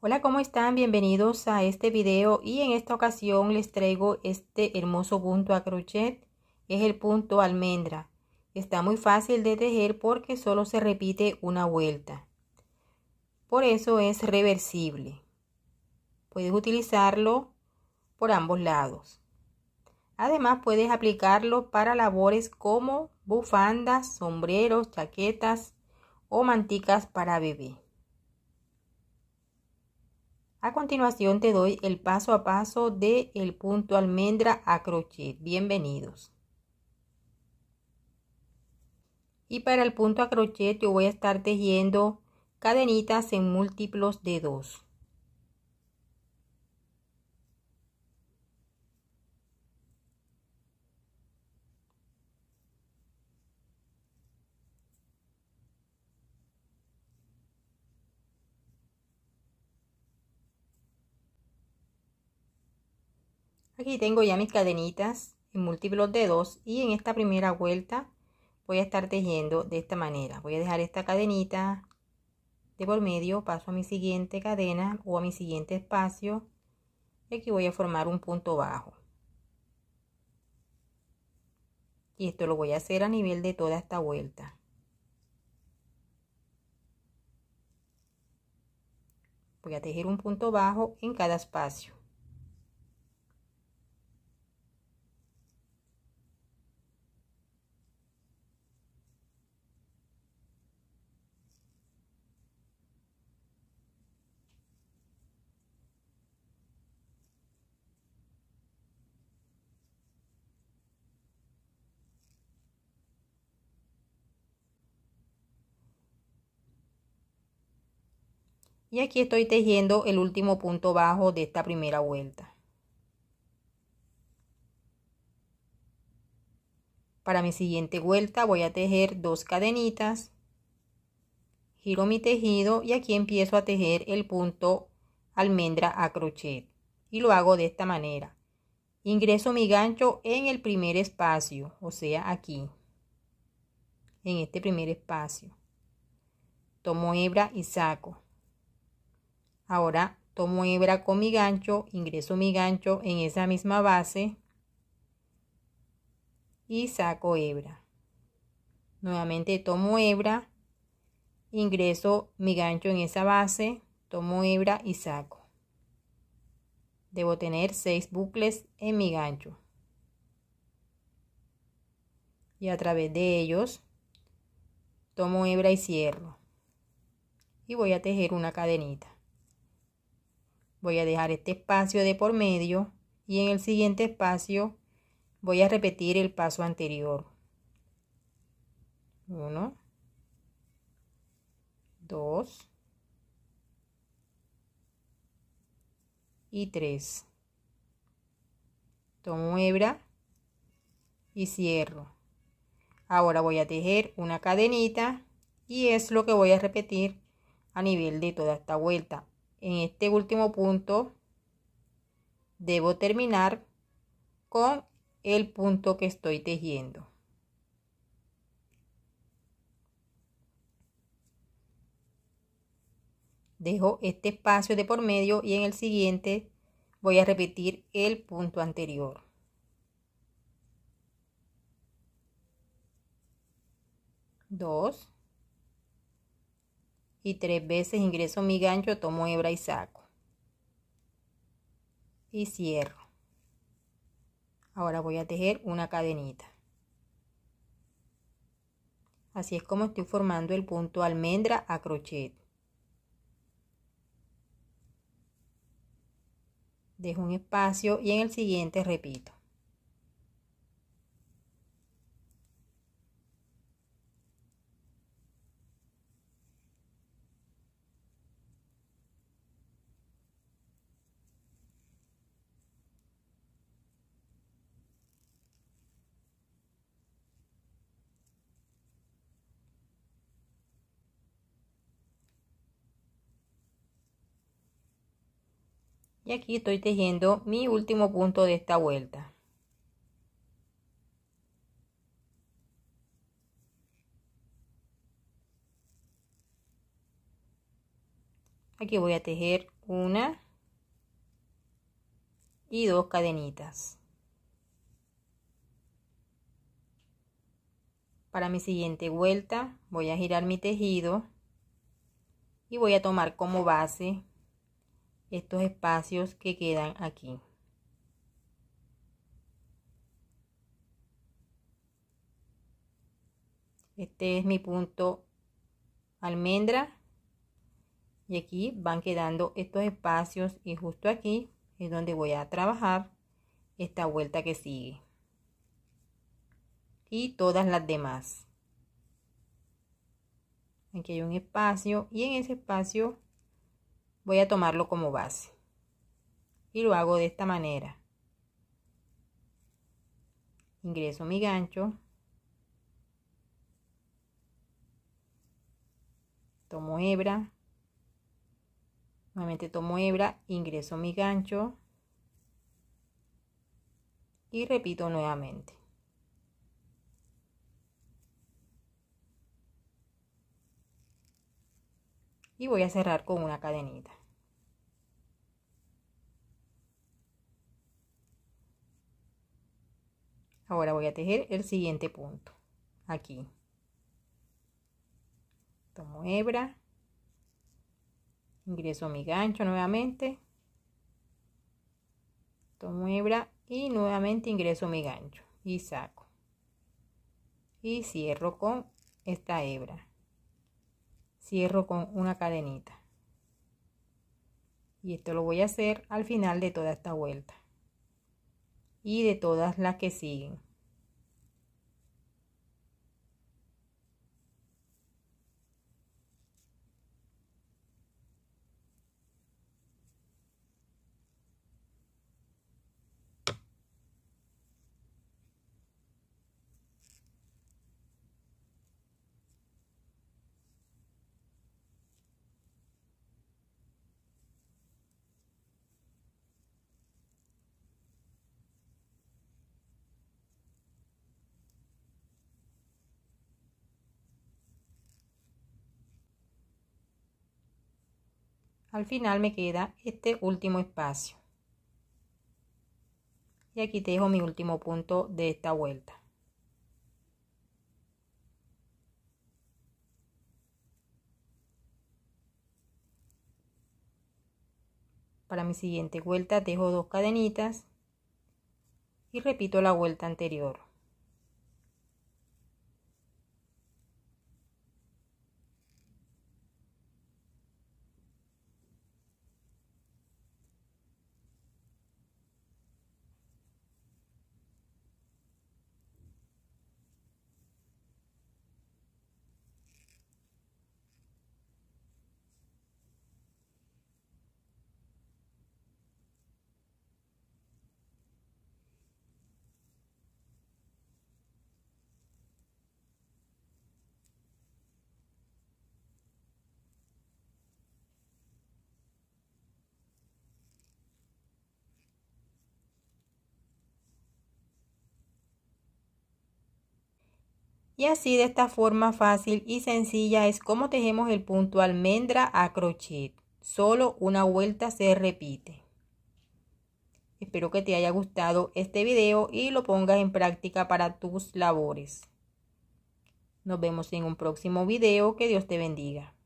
Hola, ¿cómo están? Bienvenidos a este video y en esta ocasión les traigo este hermoso punto a crochet. Es el punto almendra. Está muy fácil de tejer porque solo se repite una vuelta. Por eso es reversible. Puedes utilizarlo por ambos lados. Además puedes aplicarlo para labores como bufandas, sombreros, chaquetas o manticas para bebé. A continuación te doy el paso a paso de el punto almendra a crochet. Bienvenidos. Y para el punto a crochet yo voy a estar tejiendo cadenitas en múltiplos de 2. Aquí tengo ya mis cadenitas en múltiplos de 2 y en esta primera vuelta voy a estar tejiendo de esta manera. Voy a dejar esta cadenita de por medio, paso a mi siguiente cadena o a mi siguiente espacio y aquí voy a formar un punto bajo. Y esto lo voy a hacer a nivel de toda esta vuelta. Voy a tejer un punto bajo en cada espacio. y aquí estoy tejiendo el último punto bajo de esta primera vuelta para mi siguiente vuelta voy a tejer dos cadenitas giro mi tejido y aquí empiezo a tejer el punto almendra a crochet y lo hago de esta manera ingreso mi gancho en el primer espacio o sea aquí en este primer espacio tomo hebra y saco Ahora tomo hebra con mi gancho, ingreso mi gancho en esa misma base y saco hebra. Nuevamente tomo hebra, ingreso mi gancho en esa base, tomo hebra y saco. Debo tener seis bucles en mi gancho. Y a través de ellos tomo hebra y cierro. Y voy a tejer una cadenita voy a dejar este espacio de por medio y en el siguiente espacio voy a repetir el paso anterior. 1, 2 y 3. Tomo hebra y cierro. Ahora voy a tejer una cadenita y es lo que voy a repetir a nivel de toda esta vuelta. En este último punto debo terminar con el punto que estoy tejiendo. Dejo este espacio de por medio y en el siguiente voy a repetir el punto anterior. Dos y tres veces ingreso mi gancho, tomo hebra y saco. Y cierro. Ahora voy a tejer una cadenita. Así es como estoy formando el punto almendra a crochet. Dejo un espacio y en el siguiente repito. y aquí estoy tejiendo mi último punto de esta vuelta aquí voy a tejer una y dos cadenitas para mi siguiente vuelta voy a girar mi tejido y voy a tomar como base estos espacios que quedan aquí. Este es mi punto almendra y aquí van quedando estos espacios y justo aquí es donde voy a trabajar esta vuelta que sigue y todas las demás aquí hay un espacio y en ese espacio voy a tomarlo como base. Y lo hago de esta manera. Ingreso mi gancho. Tomo hebra. Nuevamente tomo hebra, ingreso mi gancho. Y repito nuevamente. y voy a cerrar con una cadenita. ahora voy a tejer el siguiente punto aquí tomo hebra ingreso mi gancho nuevamente tomo hebra y nuevamente ingreso mi gancho y saco y cierro con esta hebra cierro con una cadenita y esto lo voy a hacer al final de toda esta vuelta y de todas las que siguen. al final me queda este último espacio y aquí dejo mi último punto de esta vuelta para mi siguiente vuelta dejo dos cadenitas y repito la vuelta anterior Y así de esta forma fácil y sencilla es como tejemos el punto almendra a crochet. Solo una vuelta se repite. Espero que te haya gustado este video y lo pongas en práctica para tus labores. Nos vemos en un próximo video. Que Dios te bendiga.